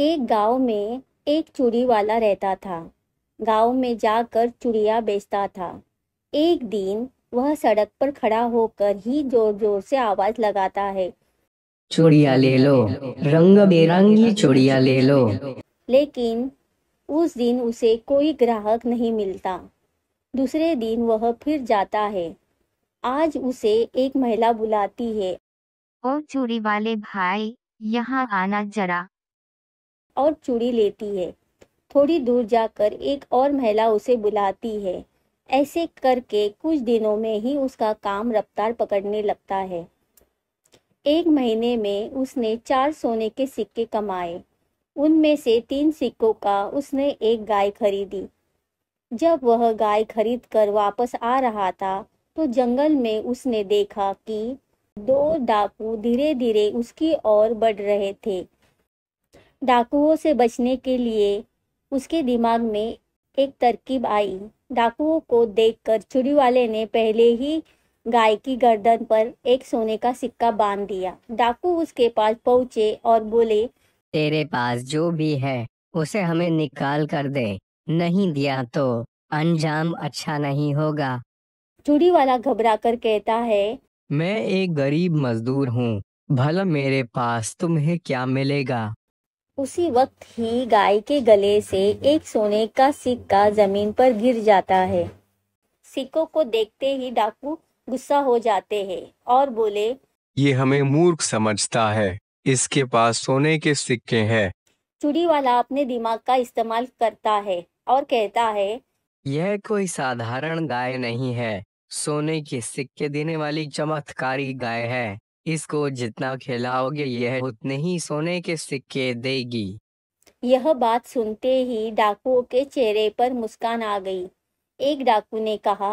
एक गांव में एक चूड़ी वाला रहता था गांव में जाकर चूड़िया बेचता था एक दिन वह सड़क पर खड़ा होकर ही जोर जोर से आवाज लगाता है चूड़िया ले लो रंग बेरंगी चूड़िया ले लो लेकिन उस दिन उसे कोई ग्राहक नहीं मिलता दूसरे दिन वह फिर जाता है आज उसे एक महिला बुलाती है ओ चूड़ी वाले भाई यहाँ आना जरा और चूड़ी लेती है थोड़ी दूर जाकर एक और महिला उसे बुलाती है ऐसे करके कुछ दिनों में ही उसका काम रफ्तार पकड़ने लगता है एक महीने में उसने चार सोने के सिक्के कमाए उनमें से तीन सिक्कों का उसने एक गाय खरीदी जब वह गाय खरीद कर वापस आ रहा था तो जंगल में उसने देखा कि दो डाकू धीरे धीरे उसकी ओर बढ़ रहे थे डाकुओं से बचने के लिए उसके दिमाग में एक तरकीब आई डाकुओं को देखकर चुड़ी वाले ने पहले ही गाय की गर्दन पर एक सोने का सिक्का बांध दिया डाकू उसके पास पहुंचे और बोले तेरे पास जो भी है उसे हमें निकाल कर दे नहीं दिया तो अंजाम अच्छा नहीं होगा चूड़ी वाला घबरा कर कहता है मैं एक गरीब मजदूर हूँ भला मेरे पास तुम्हें क्या मिलेगा उसी वक्त ही गाय के गले से एक सोने का सिक्का जमीन पर गिर जाता है सिक्कों को देखते ही डाकू गुस्सा हो जाते हैं और बोले ये हमें मूर्ख समझता है इसके पास सोने के सिक्के हैं चूड़ी वाला अपने दिमाग का इस्तेमाल करता है और कहता है यह कोई साधारण गाय नहीं है सोने के सिक्के देने वाली चमत्कारी गाय है इसको जितना खिलाओगे यह उतने ही सोने के सिक्के देगी यह बात सुनते ही डाकुओं के चेहरे पर मुस्कान आ गई एक डाकू ने कहा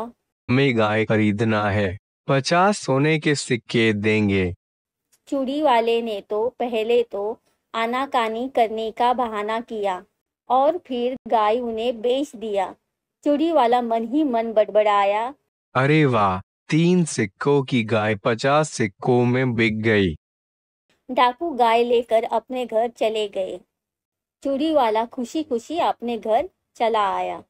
हमें गाय खरीदना है पचास सोने के सिक्के देंगे चूड़ी वाले ने तो पहले तो आनाकानी करने का बहाना किया और फिर गाय उन्हें बेच दिया चूड़ी वाला मन ही मन बड़बड़ाया अरे वाह तीन सिक्कों की गाय पचास सिक्कों में बिक गई डाकू गाय लेकर अपने घर चले गए चूड़ी वाला खुशी खुशी अपने घर चला आया